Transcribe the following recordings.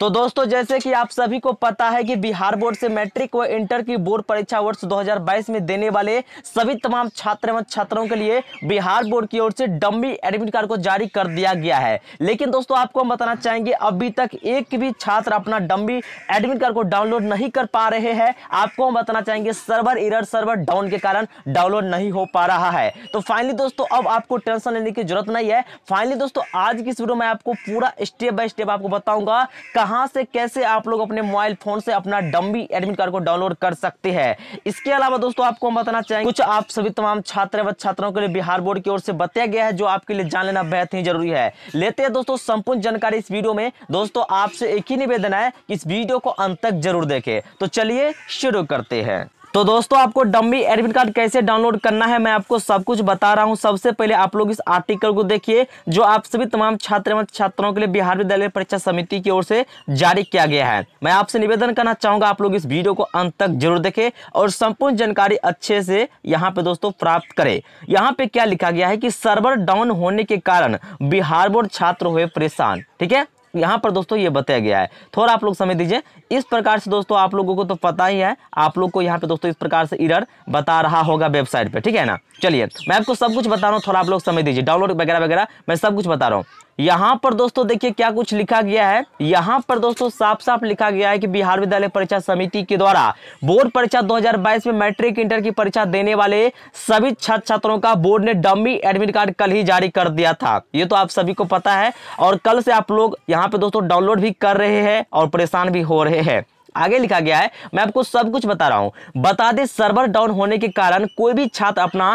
तो दोस्तों जैसे कि आप सभी को पता है कि बिहार बोर्ड से मैट्रिक व इंटर की बोर्ड परीक्षा वर्ष 2022 में देने वाले सभी तमाम छात्र एवं छात्राओं के लिए बिहार बोर्ड की ओर से डम्बी एडमिट कार्ड को जारी कर दिया गया है लेकिन दोस्तों आपको हम बताना चाहेंगे अभी तक एक भी छात्र अपना डम्बी एडमिट कार्ड को डाउनलोड नहीं कर पा रहे हैं आपको हम बताना चाहेंगे सर्वर इरर सर्वर डाउन के कारण डाउनलोड नहीं हो पा रहा है तो फाइनली दोस्तों अब आपको टेंशन लेने की जरूरत नहीं है फाइनली दोस्तों आज की इस वीडियो में आपको पूरा स्टेप बाय स्टेप आपको बताऊंगा कहां से कैसे आप लोग अपने मोबाइल फोन से अपना डम्बी एडमिट कार्ड को डाउनलोड कर सकते हैं इसके अलावा दोस्तों आपको हम बताना चाहेंगे कुछ आप सभी तमाम छात्र व छात्राओं के लिए बिहार बोर्ड की ओर से बताया गया है जो आपके लिए जान लेना बेहद ही जरूरी है लेते हैं दोस्तों संपूर्ण जानकारी इस वीडियो में दोस्तों आपसे एक ही निवेदन है कि इस वीडियो को अंत तक जरूर देखे तो चलिए शुरू करते हैं तो दोस्तों आपको डम्बी एडमिट कार्ड कैसे डाउनलोड करना है मैं आपको सब कुछ बता रहा हूँ सबसे पहले आप लोग इस आर्टिकल को देखिए जो आप सभी तमाम छात्र एवं छात्राओं के लिए बिहार विद्यालय परीक्षा समिति की ओर से जारी किया गया है मैं आपसे निवेदन करना चाहूँगा आप लोग इस वीडियो को अंत तक जरूर देखें और संपूर्ण जानकारी अच्छे से यहाँ पे दोस्तों प्राप्त करें यहाँ पे क्या लिखा गया है कि सर्वर डाउन होने के कारण बिहार बोर्ड छात्र हुए परेशान ठीक है यहाँ पर दोस्तों ये बताया गया है थोड़ा आप लोग समय दीजिए इस प्रकार से दोस्तों आप लोगों को तो पता ही है आप लोग को यहाँ पे दोस्तों इस प्रकार से इरर बता रहा होगा वेबसाइट पे ठीक है ना चलिए मैं आपको सब कुछ बता रहा हूँ थोड़ा आप लोग समझ दीजिए डाउनलोड वगैरह वगैरह मैं सब कुछ बता रहा हूँ यहाँ पर दोस्तों देखिए क्या कुछ लिखा गया है यहाँ पर दोस्तों साफ साफ लिखा गया है कि बिहार विद्यालय परीक्षा समिति के द्वारा बोर्ड परीक्षा 2022 में मैट्रिक इंटर की परीक्षा देने वाले सभी छात्र छात्रों का बोर्ड ने डमी एडमिट कार्ड कल ही जारी कर दिया था ये तो आप सभी को पता है और कल से आप लोग यहाँ पे दोस्तों डाउनलोड भी कर रहे हैं और परेशान भी हो रहे है आगे लिखा गया है मैं आपको सब कुछ बता रहा हूं बता दे सर्वर डाउन होने के कारण कोई भी छात्र अपना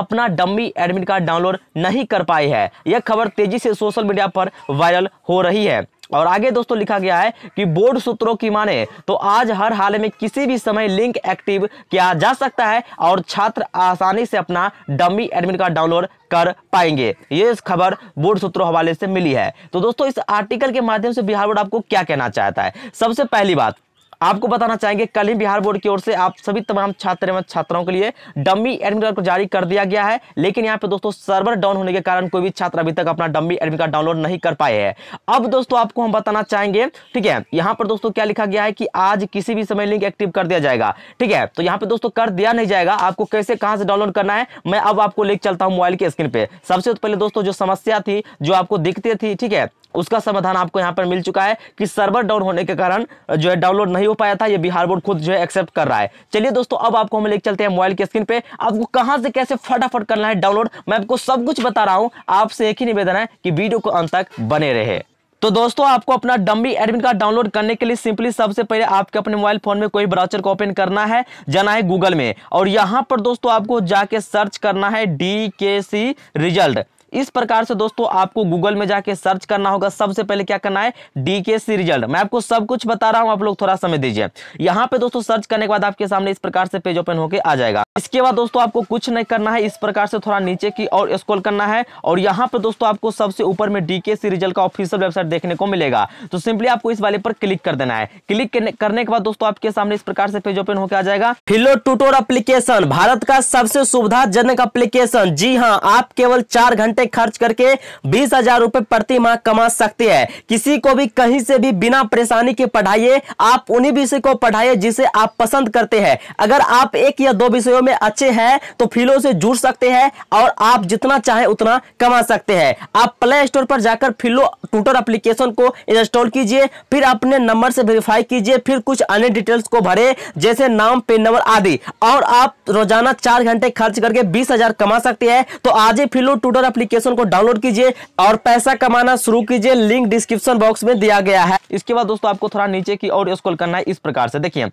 अपना डम्मी एडमिट कार्ड डाउनलोड नहीं कर पाए है यह खबर तेजी से सोशल मीडिया पर वायरल हो रही है और आगे दोस्तों लिखा गया है कि बोर्ड सूत्रों की माने तो आज हर हाल में किसी भी समय लिंक एक्टिव किया जा सकता है और छात्र आसानी से अपना डमी एडमिट कार्ड डाउनलोड कर पाएंगे ये खबर बोर्ड सूत्रों हवाले से मिली है तो दोस्तों इस आर्टिकल के माध्यम से बिहार बोर्ड आपको क्या कहना चाहता है सबसे पहली बात आपको बताना चाहेंगे कल ही बिहार बोर्ड की ओर से आप सभी तमाम छात्र एवं छात्राओं के लिए डम्मी एडमिट कार्ड को जारी कर दिया गया है लेकिन यहाँ पे दोस्तों सर्वर डाउन होने के कारण कोई भी छात्र अभी तक अपना डम्मी एडमिट कार्ड डाउनलोड नहीं कर पाए हैं अब दोस्तों आपको हम बताना चाहेंगे ठीक है यहाँ पर दोस्तों क्या लिखा गया है कि आज किसी भी समय लिंक एक्टिव कर दिया जाएगा ठीक है तो यहाँ पे दोस्तों कर दिया नहीं जाएगा आपको कैसे कहाँ से डाउनलोड करना है मैं अब आपको लेकर चलता हूँ मोबाइल की स्क्रीन पे सबसे पहले दोस्तों जो समस्या थी जो आपको दिखती थी ठीक है उसका समाधान आपको यहाँ पर मिल चुका है कि सर्वर डाउन होने के कारण जो है डाउनलोड नहीं नहीं हो पाया था ये बिहार बोर्ड खुद जो है एक्सेप्ट कर रहा है चलिए दोस्तों अब आपको हम लेकर चलते हैं मोबाइल की स्क्रीन पे आपको कहां से कैसे फटाफट करना है डाउनलोड मैं आपको सब कुछ बता रहा हूं आपसे एक ही निवेदन है कि वीडियो को अंत तक बने रहे तो दोस्तों आपको अपना डम्बी एडमिन कार्ड डाउनलोड करने के लिए सिंपली सबसे पहले आपके अपने मोबाइल फोन में कोई ब्राउचर को ओपन करना है जाना है गूगल में और यहां पर दोस्तों आपको जाके सर्च करना है डी के सी रिजल्ट इस प्रकार से दोस्तों आपको गूगल में जाके सर्च करना होगा सबसे पहले क्या करना है डीकेसी रिजल्ट मैं आपको सब कुछ बता रहा हूं आप लोग थोड़ा समय दीजिए यहां पे दोस्तों सर्च करने के बाद आपके सामने इस प्रकार से पेज ओपन होकर आ जाएगा इसके बाद दोस्तों आपको कुछ नहीं करना है इस प्रकार से थोड़ा नीचे की और स्कोल करना है और यहाँ पे दोस्तों आपको सबसे ऊपर में डीकेसी रिजल्ट का ऑफिसियल वेबसाइट देखने को मिलेगा तो सिंपली आपको इस वाले पर क्लिक कर देना है क्लिक करने के बाद दोस्तों आपके सामने इस प्रकार से पेज ओपन होकर आ जाएगा फिलो टूटोर एप्लीकेशन भारत का सबसे सुविधाजनक एप्लीकेशन जी हाँ आप केवल चार घंटे रुपए खर्च करके बीस हजार रुपए प्रति माह कमा सकते हैं किसी को भी कहीं से भी बिना परेशानी के पढ़ाइए आप उन्हीं विषय को पढ़ाइए जिसे आप पसंद करते हैं अगर आप एक या दो विषयों में अच्छे हैं तो फिलो से जुड़ सकते हैं और आप जितना चाहे उतना कमा सकते हैं आप प्ले स्टोर पर जाकर फिलो ट्यूटर एप्लीकेशन को इंस्टॉल कीजिए फिर अपने नंबर से वेरीफाई कीजिए फिर कुछ अन्य डिटेल्स को भरे जैसे नाम पिन नंबर आदि और आप रोजाना चार घंटे खर्च करके बीस हजार कमा सकते हैं तो आज ही फिलो ट्यूटर अप्लीकेशन एप्लीकेशन को डाउनलोड कीजिए और पैसा कमाना शुरू कीजिए लिंक डिस्क्रिप्शन बॉक्स में दिया गया है इसके बाद दोस्तों आपको थोड़ा नीचे की और स्क्रॉल करना है इस प्रकार से देखिए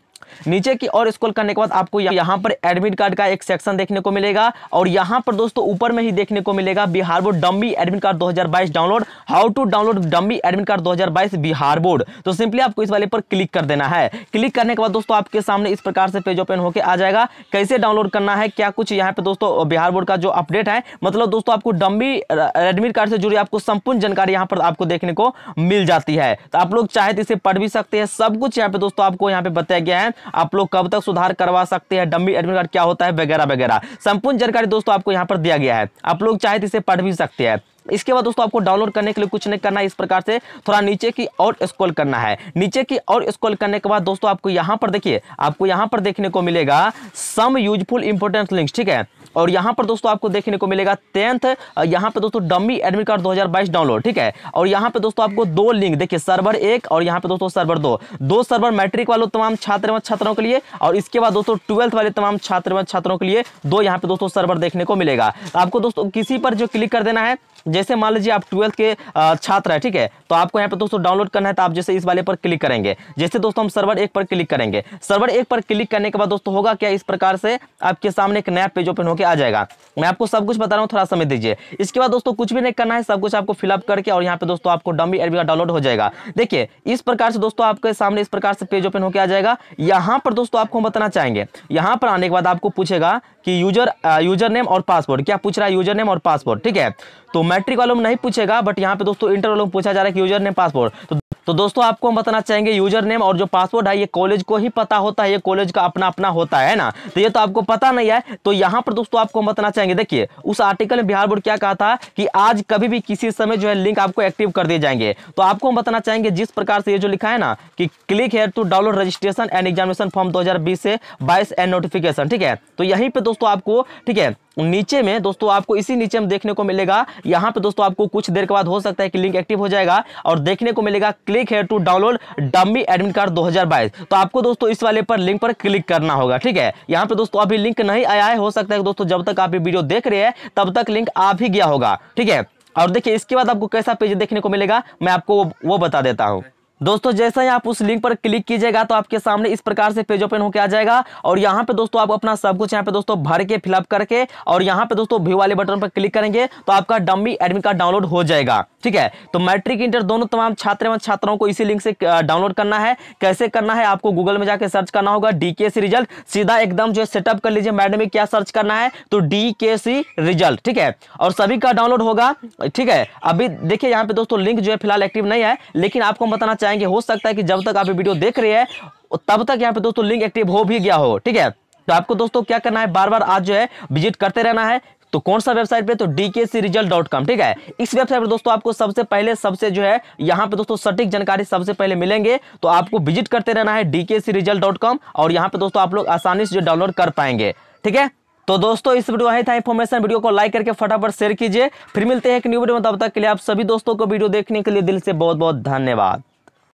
नीचे की और स्क्रॉल करने के बाद आपको यहाँ पर एडमिट कार्ड का एक सेक्शन देखने को मिलेगा और यहाँ पर दोस्तों ऊपर में ही देखने को मिलेगा Bihar board dummy admit card 2022 download how to download dummy admit card 2022 Bihar board तो सिंपली आपको इस वाले पर क्लिक कर देना है क्लिक करने के बाद दोस्तों आपके सामने इस प्रकार से पेज ओपन होकर आ जाएगा कैसे डाउनलोड करना है क्या कुछ यहाँ पे दोस्तों बिहार बोर्ड का जो अपडेट है मतलब दोस्तों आपको डम्बी एडमिट कार्ड से जुड़ी आपको संपूर्ण जानकारी यहाँ पर आपको देखने को मिल जाती है तो आप लोग चाहे तो इसे पढ़ भी सकते हैं सब कुछ यहाँ पे दोस्तों आपको यहाँ पे बताया गया है आप लोग कब तक सुधार करवा सकते हैं डम्बी एडमिट कार्ड क्या होता है वगैरह वगैरह संपूर्ण जानकारी दोस्तों आपको यहाँ पर दिया गया है आप लोग चाहे तो इसे पढ़ भी सकते हैं इसके बाद दोस्तों आपको डाउनलोड करने के लिए कुछ नहीं करना है इस प्रकार से थोड़ा नीचे की और स्क्रॉल करना है नीचे की और स्क्रॉल करने के बाद दोस्तों आपको यहां पर देखिए आपको यहां पर देखने को मिलेगा सम यूजफुल इंपोर्टेंट लिंक्स ठीक है और यहाँ पर दोस्तों आपको देखने को मिलेगा टेंथ यहाँ पर दोस्तों डमी एडमिट कार्ड 2022 डाउनलोड ठीक है और यहाँ पर दोस्तों आपको दो लिंक देखिए सर्वर एक और यहाँ पर दोस्तों सर्वर दो दो सर्वर मैट्रिक वालों तमाम छात्र एवं छात्रों के लिए और इसके बाद दोस्तों ट्वेल्थ वाले तमाम छात्र एवं छात्रों के लिए दो यहाँ पे दोस्तों सर्वर देखने को मिलेगा आपको दोस्तों किसी पर जो क्लिक कर देना है जैसे मान लीजिए आप ट्वेल्थ के छात्र है ठीक है तो आपको यहाँ पे दोस्तों डाउनलोड करना है तो आप जैसे इस वाले पर क्लिक करेंगे जैसे दोस्तों हम सर्वर एक पर क्लिक करेंगे सर्वर एक पर क्लिक करने के बाद दोस्तों होगा क्या इस प्रकार से आपके सामने एक नया पेज ओपन गया करके आ जाएगा मैं आपको सब कुछ बता रहा हूँ थोड़ा समय दीजिए इसके बाद दोस्तों कुछ भी नहीं करना है सब कुछ आपको फिलअप करके और यहाँ पे दोस्तों आपको डम्बी एरबी का डाउनलोड हो जाएगा देखिए इस प्रकार से दोस्तों आपके सामने इस प्रकार से पेज ओपन होकर आ जाएगा यहाँ पर दोस्तों आपको बताना चाहेंगे यहाँ पर आने के बाद आपको पूछेगा कि यूजर यूजर नेम और पासवर्ड क्या पूछ रहा है यूजर नेम और पासवर्ड ठीक है तो मैट्रिक वालों में नहीं पूछेगा बट यहाँ पे दोस्तों इंटर वालों में पूछा जा रहा है कि यूजर नेम पासवर्ड तो तो दोस्तों आपको हम बताना चाहेंगे यूजर नेम और जो पासवर्ड है ये कॉलेज को ही पता होता है ये कॉलेज का अपना अपना होता है ना तो ये तो आपको पता नहीं है तो यहाँ पर दोस्तों आपको हम बताना चाहेंगे देखिए उस आर्टिकल में बिहार बोर्ड क्या कहा था कि आज कभी भी किसी समय जो है लिंक आपको एक्टिव कर दिए जाएंगे तो आपको हम बताना चाहेंगे जिस प्रकार से ये जो लिखा है ना कि click here to download registration and examination form दो से बाईस एंड नोटिफिकेशन ठीक है तो यहीं पर दोस्तों आपको ठीक है नीचे में दोस्तों आपको इसी नीचे में देखने को मिलेगा यहाँ पे दोस्तों आपको कुछ देर के बाद हो सकता है कि लिंक एक्टिव हो जाएगा और देखने को मिलेगा click here to download dummy admit card 2022 तो आपको दोस्तों इस वाले पर लिंक पर क्लिक करना होगा ठीक है यहाँ पे दोस्तों अभी लिंक नहीं आया है हो सकता है दोस्तों जब तक आप ये वीडियो देख रहे हैं तब तक लिंक आ भी गया होगा ठीक है और देखिए इसके बाद आपको कैसा पेज देखने को मिलेगा मैं आपको वो बता देता हूँ दोस्तों जैसे ही आप उस लिंक पर क्लिक कीजिएगा तो आपके सामने इस प्रकार से पेज ओपन होकर आ जाएगा और यहाँ पे दोस्तों आप अपना सब कुछ यहाँ पे दोस्तों भर के फिलअप करके और यहाँ पे दोस्तों व्यू वाले बटन पर क्लिक करेंगे तो आपका डम्बी एडमिट कार्ड डाउनलोड हो जाएगा ठीक है तो मैट्रिक इंटर दोनों तमाम छात्र एवं छात्राओं को इसी लिंक से डाउनलोड करना है कैसे करना है आपको गूगल में जाकर सर्च करना होगा डीकेसी रिजल्ट सीधा एकदम जो सेटअप कर लीजिए मैडम में क्या सर्च करना है तो डीकेसी रिजल्ट ठीक है और सभी का डाउनलोड होगा ठीक है अभी देखिए यहाँ पे दोस्तों लिंक जो है फिलहाल एक्टिव नहीं है लेकिन आपको बताना चाहिए जाएंगे हो सकता है कि जब तक आप वीडियो देख रहे हैं तब तक यहाँ पे दोस्तों लिंक एक्टिव हो भी गया हो ठीक है तो आपको दोस्तों क्या करना है बार बार आज जो है विजिट करते रहना है तो कौन सा वेबसाइट पे तो dkcresult.com ठीक है इस वेबसाइट पर दोस्तों आपको सबसे पहले सबसे जो है यहाँ पे दोस्तों सटीक जानकारी सबसे पहले मिलेंगे तो आपको विजिट करते रहना है dkcresult.com और यहाँ पे दोस्तों आप लोग आसानी से जो डाउनलोड कर पाएंगे ठीक है तो दोस्तों इस वीडियो यही था इन्फॉर्मेशन वीडियो को लाइक करके फटाफट शेयर कीजिए फिर मिलते हैं एक न्यू वीडियो में तब तक के लिए आप सभी दोस्तों को वीडियो देखने के लिए दिल से बहुत बहुत धन्यवाद